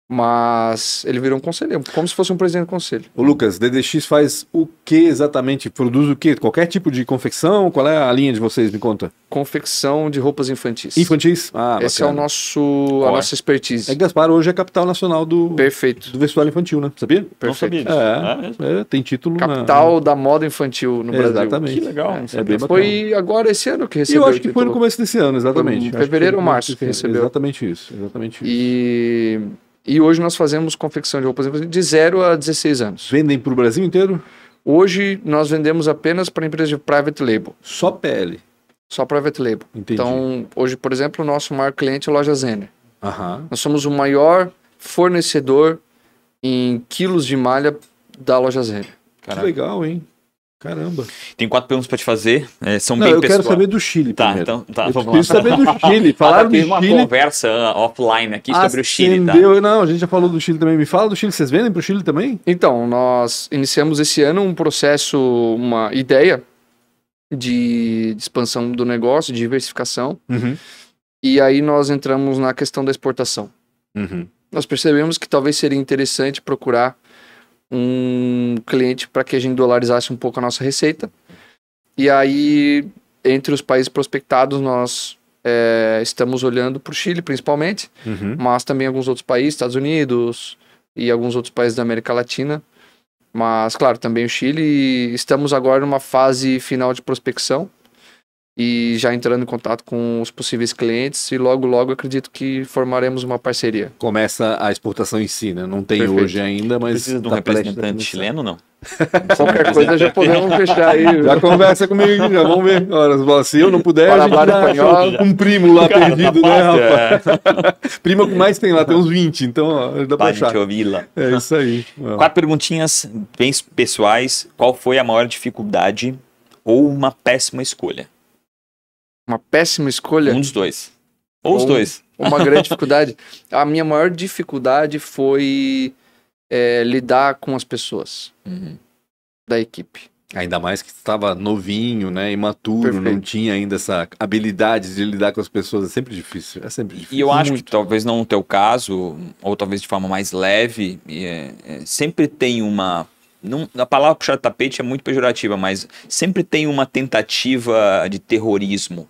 Mas ele virou um conselheiro, como se fosse um presidente do conselho. O Lucas, DDX faz o que exatamente? Produz o que? Qualquer tipo de confecção? Qual é a linha de vocês? Me conta. Confecção de roupas infantis. Infantis? Ah, Esse bacana. é o nosso, a nossa expertise. É que Gaspar hoje é capital nacional do, Perfeito. do vestuário infantil, né? Sabia? Perfeito. Não sabia é, ah, é, é, tem título. Capital na... da moda infantil no Brasil. Exatamente. Que legal. É, é bem foi agora esse ano que recebeu. E eu acho que foi no começo desse ano, exatamente. Foi em fevereiro ou março que recebeu. Exatamente isso. Exatamente isso. E e hoje nós fazemos confecção de roupas de 0 a 16 anos. Vendem para o Brasil inteiro? Hoje nós vendemos apenas para empresas de private label. Só PL? Só private label. Entendi. Então, hoje, por exemplo, o nosso maior cliente é a loja Zener. Uhum. Nós somos o maior fornecedor em quilos de malha da loja Zener. Que legal, hein? Caramba. Tem quatro perguntas para te fazer. É, são Não, bem eu pessoal. quero saber do Chile. Tá, primeiro. então tá, eu vamos preciso lá. saber do Chile. Falaram ah, do uma Chile. uma conversa offline aqui sobre o Chile. Tá? Não, a gente já falou do Chile também. Me fala do Chile. Vocês vendem para o Chile também? Então, nós iniciamos esse ano um processo, uma ideia de, de expansão do negócio, de diversificação. Uhum. E aí nós entramos na questão da exportação. Uhum. Nós percebemos que talvez seria interessante procurar um um cliente para que a gente dolarizasse um pouco a nossa receita. E aí, entre os países prospectados, nós é, estamos olhando para o Chile, principalmente, uhum. mas também alguns outros países, Estados Unidos e alguns outros países da América Latina. Mas, claro, também o Chile. estamos agora numa fase final de prospecção e já entrando em contato com os possíveis clientes e logo logo acredito que formaremos uma parceria. Começa a exportação em si, né? Não tem Perfeito. hoje ainda, mas precisa de um tá representante chileno não? Qualquer coisa já podemos fechar aí. Já conversa comigo, já vamos ver. Ora, se eu não puder, a gente espanhol, um primo lá cara, perdido, tá né, rapaz? É. Primo que mais tem lá, tem uns 20, então ó, dá pra achar. Lá. É isso aí. Quatro perguntinhas bem pessoais. Qual foi a maior dificuldade ou uma péssima escolha? uma péssima escolha. Um dos dois. Ou, ou os dois. Uma grande dificuldade. A minha maior dificuldade foi é, lidar com as pessoas uhum. da equipe. Ainda mais que estava novinho, né? Imaturo, Perfeito. não tinha ainda essa habilidade de lidar com as pessoas. É sempre difícil. É sempre difícil. E eu acho Muito. que talvez não no teu caso, ou talvez de forma mais leve, é, é, sempre tem uma não, a palavra puxar tapete é muito pejorativa, mas sempre tem uma tentativa de terrorismo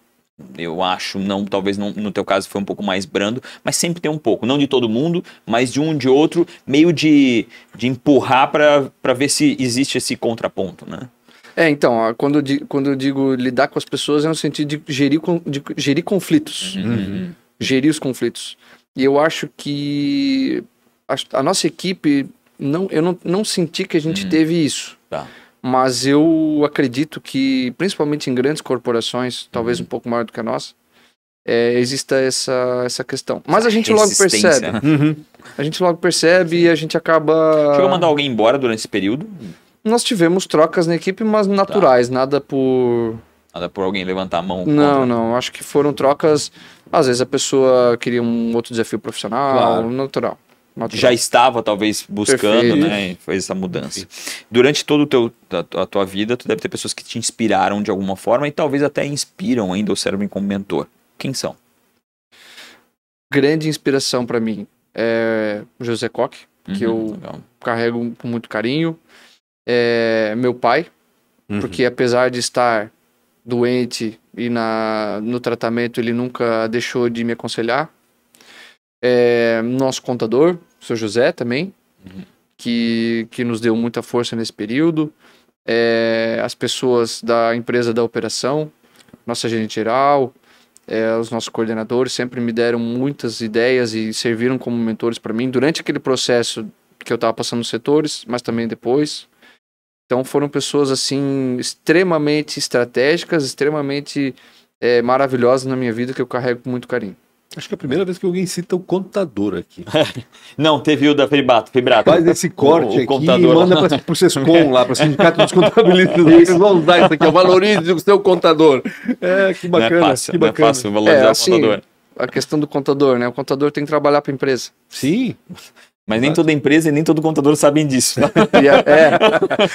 eu acho, não, talvez não, no teu caso foi um pouco mais brando, mas sempre tem um pouco, não de todo mundo, mas de um de outro, meio de, de empurrar para ver se existe esse contraponto, né? É, então, quando eu, quando eu digo lidar com as pessoas é no sentido de gerir, de gerir conflitos, uhum. uhum. gerir os conflitos. E eu acho que a, a, nossa equipe, não, eu não, não senti que a gente uhum. teve isso. Tá. Mas eu acredito que, principalmente em grandes corporações, talvez um uhum. pouco maior do que a nossa, é, exista essa, essa questão. Mas a gente logo né? percebe. Uhum. A gente logo percebe e a gente acaba. Chegou a mandar alguém embora durante esse período? Nós tivemos trocas na equipe, mas tá. naturais, tá. nada por. Nada por alguém levantar a mão. Não, não. Acho que foram trocas. Às vezes a pessoa queria um outro desafio profissional, claro. natural. Natural. já estava talvez buscando, Perfeito. né? E fez essa mudança. Perfeito. Durante todo o teu a, a, tua vida, tu deve ter pessoas que te inspiraram de alguma forma e talvez até inspiram ainda o cérebro como mentor. Quem são? Grande inspiração para mim é José Koch, que uhum, eu legal. carrego com muito carinho. É meu pai, uhum. porque apesar de estar doente e na, no tratamento, ele nunca deixou de me aconselhar é, nosso contador, o seu José também, uhum. que, que nos deu muita força nesse período, é, as pessoas da empresa da operação, nossa gerente geral, é, os nossos coordenadores sempre me deram muitas ideias e serviram como mentores para mim durante aquele processo que eu estava passando nos setores, mas também depois. Então foram pessoas assim extremamente estratégicas, extremamente é, maravilhosas na minha vida que eu carrego com muito carinho. Acho que é a primeira vez que alguém cita o contador aqui. Não, teve o da Fibrato. Fibrato. Faz esse corte o, aqui contador. e manda para o SESCOM lá, para o Sindicato dos Contabilistas. Eles vão usar isso aqui, valorize o seu contador. É, que bacana. Não é fácil, que bacana. Não é fácil valorizar é, assim, o contador. Assim, a questão do contador, né? O contador tem que trabalhar para a empresa. Sim. Mas nem toda empresa e nem todo contador sabem disso. é.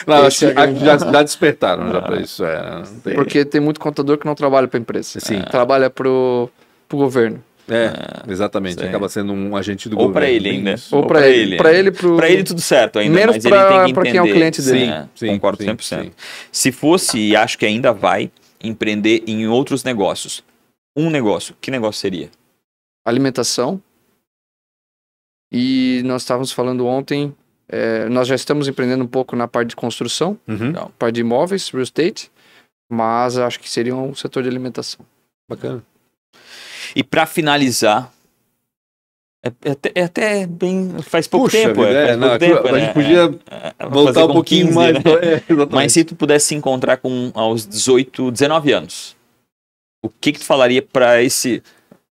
Não, é acho que já, já, despertaram já para ah, isso. É, tem... Porque tem muito contador que não trabalha para a empresa. Sim. Trabalha para o governo. É, é, exatamente. Acaba sendo um agente do Ou governo. Pra ele, né? Ou, Ou para ele ainda. Ou para ele. Para ele, pro... pra ele tudo certo ainda, Menos mas pra, ele tem que entender. quem é o cliente dele. Sim, é, sim, concordo sim, 100%. Sim. Se fosse, e acho que ainda vai, empreender em outros negócios. Um negócio, que negócio seria? Alimentação. E nós estávamos falando ontem, é, nós já estamos empreendendo um pouco na parte de construção, uhum. Então. parte de imóveis, real estate, mas acho que seria um setor de alimentação. Bacana. E para finalizar, é, é até, é, até, bem. Faz pouco Puxa, tempo, vida, é, faz é, não, pouco tempo, A né? gente podia é, voltar um pouquinho 15, mais. Né? É? Mas se tu pudesse se encontrar com aos 18, 19 anos, o que, que tu falaria para esse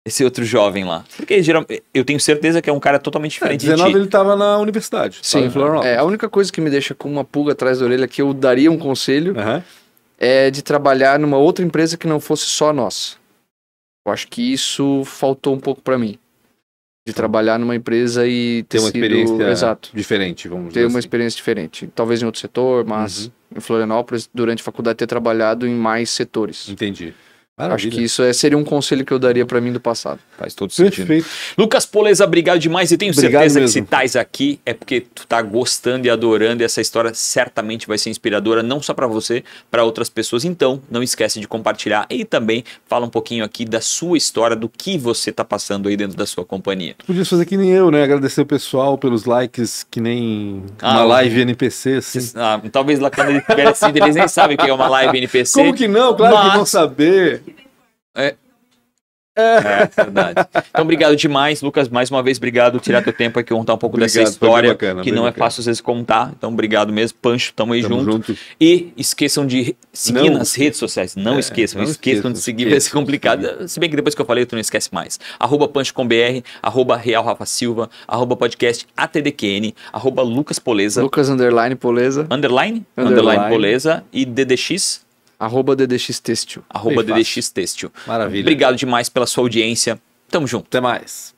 esse outro jovem lá? Porque geral, eu tenho certeza que é um cara totalmente diferente. É, 19 de ti. ele estava na universidade. Sim. É, a única coisa que me deixa com uma pulga atrás da orelha que eu daria um conselho uhum. é de trabalhar numa outra empresa que não fosse só nossa. Eu acho que isso faltou um pouco para mim. De trabalhar numa empresa e ter, ter uma sido... experiência Exato. diferente, vamos ter dizer. Ter uma assim. experiência diferente. Talvez em outro setor, mas uhum. em Florianópolis, durante a faculdade, ter trabalhado em mais setores. Entendi. Maravilha. Acho que isso é, seria um conselho que eu daria para mim do passado. Faz todo sentido. Perfeito. Lucas Poleza, obrigado demais. E tenho obrigado certeza mesmo. que se tais aqui é porque tu tá gostando e adorando. E essa história certamente vai ser inspiradora, não só para você, para outras pessoas. Então, não esquece de compartilhar e também fala um pouquinho aqui da sua história, do que você tá passando aí dentro da sua companhia. Tu podia fazer que nem eu, né? Agradecer o pessoal pelos likes, que nem ah, uma live NPC, assim. Ah, talvez lá quando eles tiverem eles nem sabem o que é uma live NPC. Como que não? Claro mas... que vão saber. É. é. É, verdade. Então, obrigado demais, Lucas. Mais uma vez, obrigado por tirar teu tempo aqui, contar um pouco obrigado, dessa história bacana, que não é bacana. é fácil às vezes contar. Então, obrigado mesmo, Pancho. Tamo aí tamo junto. junto. E esqueçam de seguir não. nas redes sociais. Não é, esqueçam, não esqueçam, de seguir, vai ser complicado. Se bem que depois que eu falei, tu não esquece mais. Arroba PanchoComBR, arroba Real Rafa Silva, arroba podcast ATDQN, arroba Lucas Poleza. Lucas underline Poleza. Underline? Underline, underline Poleza e DDX Arroba ddxtêxtil. Arroba ddxtêxtil. Maravilha. Obrigado demais pela sua audiência. Tamo junto. Até mais.